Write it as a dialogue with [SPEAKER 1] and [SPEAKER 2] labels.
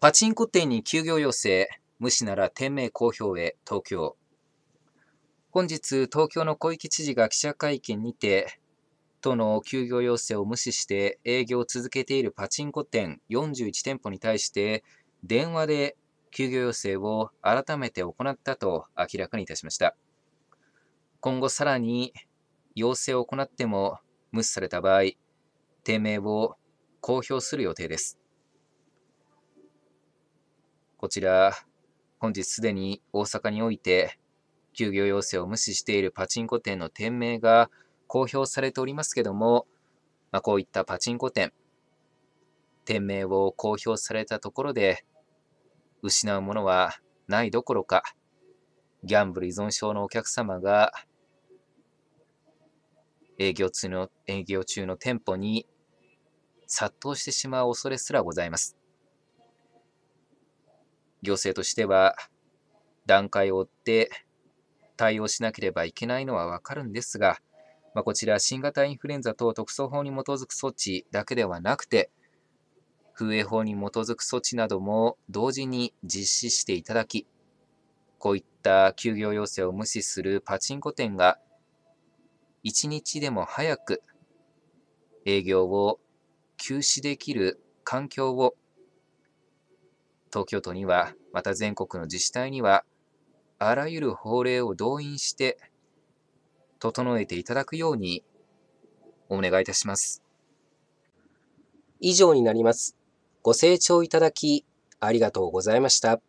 [SPEAKER 1] パチンコ店に休業要請、無視なら店名公表へ、東京。本日、東京の小池知事が記者会見にて、都の休業要請を無視して営業を続けているパチンコ店41店舗に対して、電話で休業要請を改めて行ったと明らかにいたしました。今後さらに要請を行っても無視された場合、店名を公表する予定です。ちら、本日すでに大阪において、休業要請を無視しているパチンコ店の店名が公表されておりますけども、まあ、こういったパチンコ店、店名を公表されたところで、失うものはないどころか、ギャンブル依存症のお客様が、営業中の営業中の店舗に殺到してしまう恐れすらございます。行政としては段階を追って対応しなければいけないのはわかるんですが、まあ、こちら新型インフルエンザ等特措法に基づく措置だけではなくて、風営法に基づく措置なども同時に実施していただき、こういった休業要請を無視するパチンコ店が、一日でも早く営業を休止できる環境を東京都には、また全国の自治体には、あらゆる法令を動員して、整えていただくように、お願いいたします。以上になります。ご清聴いただき、ありがとうございました。